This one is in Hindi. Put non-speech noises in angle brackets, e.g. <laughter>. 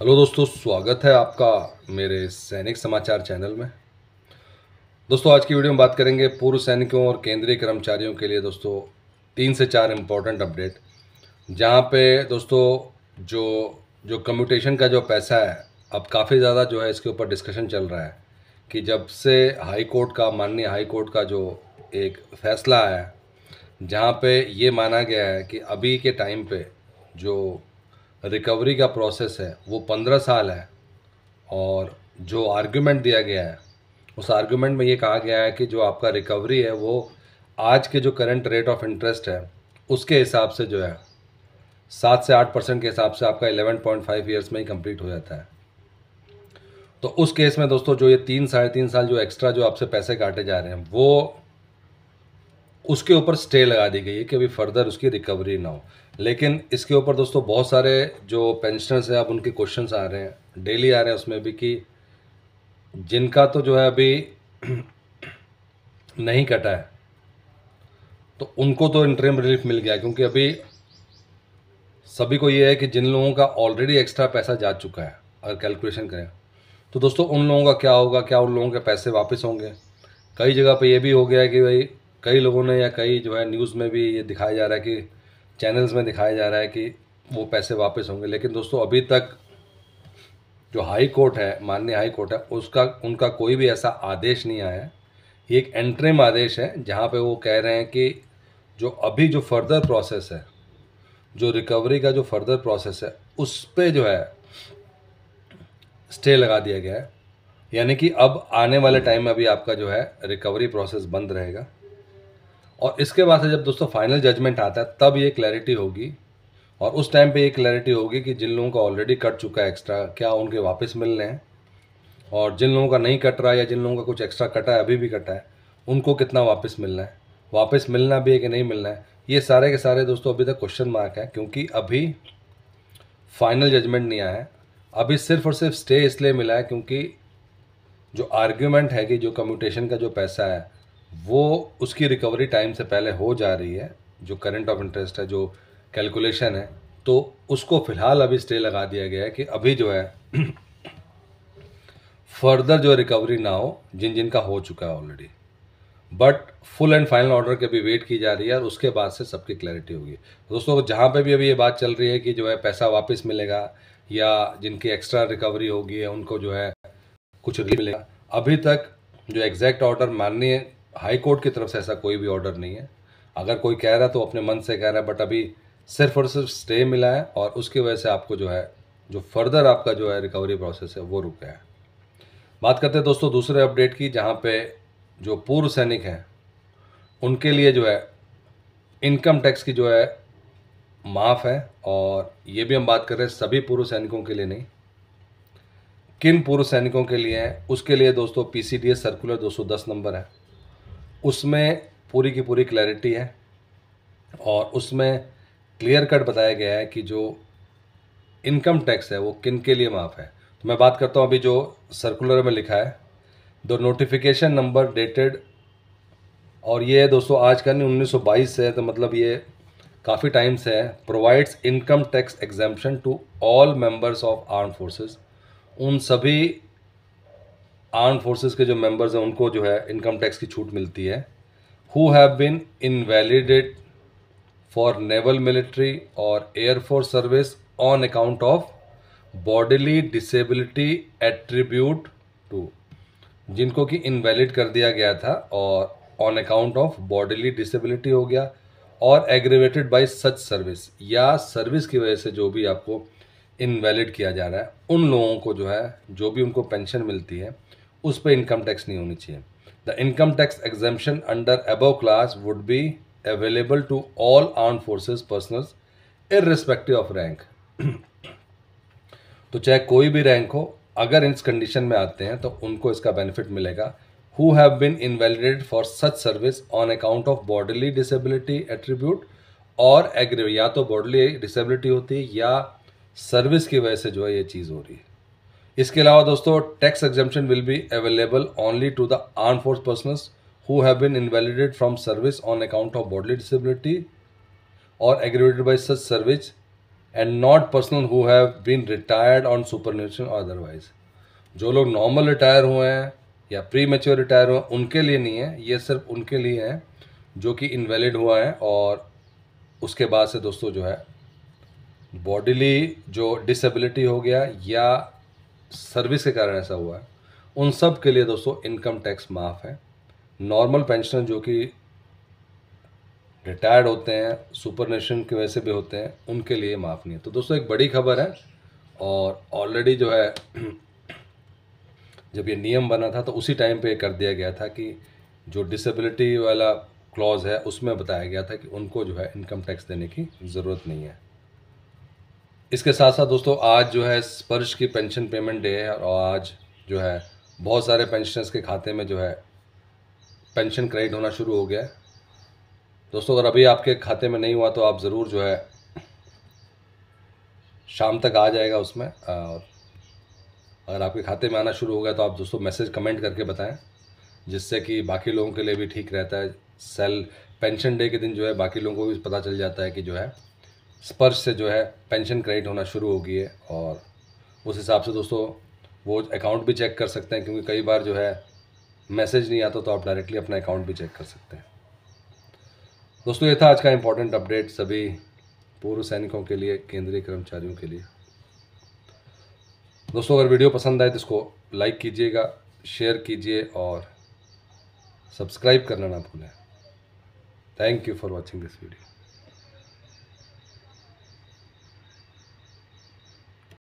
हेलो दोस्तों स्वागत है आपका मेरे सैनिक समाचार चैनल में दोस्तों आज की वीडियो में बात करेंगे पूर्व सैनिकों और केंद्रीय कर्मचारियों के लिए दोस्तों तीन से चार इम्पोर्टेंट अपडेट जहाँ पे दोस्तों जो जो कम्यूटेशन का जो पैसा है अब काफ़ी ज़्यादा जो है इसके ऊपर डिस्कशन चल रहा है कि जब से हाई कोर्ट का माननीय हाई कोर्ट का जो एक फैसला है जहाँ पर ये माना गया है कि अभी के टाइम पर जो रिकवरी का प्रोसेस है वो पंद्रह साल है और जो आर्ग्यूमेंट दिया गया है उस आर्ग्यूमेंट में ये कहा गया है कि जो आपका रिकवरी है वो आज के जो करंट रेट ऑफ इंटरेस्ट है उसके हिसाब से जो है सात से आठ परसेंट के हिसाब से आपका एलेवन पॉइंट फाइव ईयर्स में ही कंप्लीट हो जाता है तो उस केस में दोस्तों जो ये तीन साढ़े तीन साल जो एक्स्ट्रा जो आपसे पैसे काटे जा रहे हैं वो उसके ऊपर स्टे लगा दी गई है कि अभी फर्दर उसकी रिकवरी ना हो लेकिन इसके ऊपर दोस्तों बहुत सारे जो पेंशनर्स हैं अब उनके क्वेश्चन आ रहे हैं डेली आ रहे हैं उसमें भी कि जिनका तो जो है अभी <clears throat> नहीं कटा है तो उनको तो इंटरम रिलीफ मिल गया क्योंकि अभी सभी को ये है कि जिन लोगों का ऑलरेडी एक्स्ट्रा पैसा जा चुका है अगर कैलकुलेशन करें तो दोस्तों उन लोगों का क्या होगा क्या उन लोगों के पैसे वापस होंगे कई जगह पे ये भी हो गया है कि भाई कई लोगों ने या कई जो है न्यूज़ में भी ये दिखाया जा रहा है कि चैनल्स में दिखाया जा रहा है कि वो पैसे वापस होंगे लेकिन दोस्तों अभी तक जो हाई कोर्ट है माननीय हाई कोर्ट है उसका उनका कोई भी ऐसा आदेश नहीं आया है ये एक एंट्रिम आदेश है जहाँ पे वो कह रहे हैं कि जो अभी जो फर्दर प्रोसेस है जो रिकवरी का जो फर्दर प्रोसेस है उस पर जो है स्टे लगा दिया गया है यानी कि अब आने वाले टाइम में अभी आपका जो है रिकवरी प्रोसेस बंद रहेगा और इसके बाद से जब दोस्तों फाइनल जजमेंट आता है तब ये क्लैरिटी होगी और उस टाइम पे ये क्लैरिटी होगी कि जिन लोगों का ऑलरेडी कट चुका है एक्स्ट्रा क्या उनके वापस मिल रहे हैं और जिन लोगों का नहीं कट रहा है या जिन लोगों का कुछ एक्स्ट्रा कटा है अभी भी कटा है उनको कितना वापस मिलना है वापस मिलना भी है कि नहीं मिलना है ये सारे के सारे दोस्तों अभी तक क्वेश्चन मार्क है क्योंकि अभी फाइनल जजमेंट नहीं आया है अभी सिर्फ और सिर्फ स्टे इसलिए मिला है क्योंकि जो आर्ग्यूमेंट है कि जो कम्यूटेशन का जो पैसा है वो उसकी रिकवरी टाइम से पहले हो जा रही है जो करंट ऑफ इंटरेस्ट है जो कैलकुलेशन है तो उसको फिलहाल अभी स्टे लगा दिया गया है कि अभी जो है फर्दर जो रिकवरी ना हो जिन जिन का हो चुका है already but full and final order के भी वेट की जा रही है और उसके बाद से सबकी क्लैरिटी होगी दोस्तों जहाँ पे भी अभी ये बात चल रही है कि जो है पैसा वापस मिलेगा या जिनकी एक्स्ट्रा रिकवरी होगी उनको जो है कुछ रिलीफ मिलेगा अभी तक जो एग्जैक्ट ऑर्डर माननीय हाई कोर्ट की तरफ से ऐसा कोई भी ऑर्डर नहीं है अगर कोई कह रहा है तो अपने मन से कह रहा है बट अभी सिर्फ और सिर्फ स्टे मिला है और उसकी वजह से आपको जो है जो फर्दर आपका जो है रिकवरी प्रोसेस है वो रुक गया है बात करते हैं दोस्तों दूसरे अपडेट की जहाँ पे जो पूर्व सैनिक हैं उनके लिए जो है इनकम टैक्स की जो है माफ़ है और ये भी हम बात कर रहे हैं सभी पूर्व सैनिकों के लिए नहीं किन पूर्व सैनिकों के लिए है उसके लिए दोस्तों पी सर्कुलर 210 नंबर है उसमें पूरी की पूरी क्लैरिटी है और उसमें क्लियर कट बताया गया है कि जो इनकम टैक्स है वो किन के लिए माफ़ है तो मैं बात करता हूँ अभी जो सर्कुलर में लिखा है दो नोटिफिकेशन नंबर डेटेड और ये है दोस्तों आज का नहीं 1922 से है तो मतलब ये काफ़ी टाइम से है provides income tax exemption to all members of arm forces उन सभी आर्म फोर्सेस के जो मेंबर्स हैं उनको जो है इनकम टैक्स की छूट मिलती है who have been invalided for naval military और air force service on account of bodily disability attribute to जिनको कि इनवैलिड कर दिया गया था और on account of bodily disability हो गया और एग्रीवेटेड बाई सच सर्विस या सर्विस की वजह से जो भी आपको इनवैलिड किया जा रहा है उन लोगों को जो है जो भी उनको पेंशन मिलती है उस पर इनकम टैक्स नहीं होनी चाहिए the income tax exemption under above clause would be available to all arm forces personnel respective of rank तो चाहे कोई भी रैंक हो अगर इस कंडीशन में आते हैं तो उनको इसका बेनिफिट मिलेगा who have been invalided for such service on account of bodily disability attribute और एग्री या तो बॉडली डिसेबिलिटी होती है या सर्विस की वजह से जो है ये चीज़ हो रही है इसके अलावा दोस्तों tax exemption will be available only to the arm force persons who have been invalided from service on account of bodily disability और aggravated by such service and not personnel who have been retired on superannuation और अदरवाइज जो लोग नॉर्मल रिटायर हुए हैं या प्री मेच्योर रिटायर हुए हैं उनके लिए नहीं है ये सिर्फ उनके लिए हैं जो कि इन्वेलिड हुआ है और उसके बाद से दोस्तों जो है बॉडीली जो डिसेबिलिटी हो गया या सर्विस के कारण ऐसा हुआ है उन सब के लिए दोस्तों इनकम टैक्स माफ़ है नॉर्मल पेंशनर जो कि रिटायर्ड होते हैं सुपर नेशन की वजह से भी होते हैं उनके लिए माफ़ नहीं है तो दोस्तों एक बड़ी खबर है और ऑलरेडी जो है जब ये नियम बना था तो उसी टाइम पे कर दिया गया था कि जो डिसेबिलिटी वाला क्लॉज है उसमें बताया गया था कि उनको जो है इनकम टैक्स देने की ज़रूरत नहीं है इसके साथ साथ दोस्तों आज जो है स्पर्श की पेंशन पेमेंट डे है और आज जो है बहुत सारे पेंशनर्स के खाते में जो है पेंशन क्रेडिट होना शुरू हो गया है दोस्तों अगर अभी आपके खाते में नहीं हुआ तो आप ज़रूर जो है शाम तक आ जाएगा उसमें और अगर आपके खाते में आना शुरू हो गया तो आप दोस्तों मैसेज कमेंट करके बताएं जिससे कि बाकी लोगों के लिए भी ठीक रहता है सेल पेंशन डे के दिन जो है बाकी लोगों को भी पता चल जाता है कि जो है स्पर्श से जो है पेंशन क्रेडिट होना शुरू होगी है और उस हिसाब से दोस्तों वो अकाउंट भी चेक कर सकते हैं क्योंकि कई बार जो है मैसेज नहीं आता तो आप डायरेक्टली अपना अकाउंट भी चेक कर सकते हैं दोस्तों ये था आज का इम्पोर्टेंट अपडेट सभी पूर्व सैनिकों के लिए केंद्रीय कर्मचारियों के लिए दोस्तों अगर वीडियो पसंद आए तो इसको लाइक कीजिएगा शेयर कीजिए और सब्सक्राइब करना ना भूलें thank you for watching this video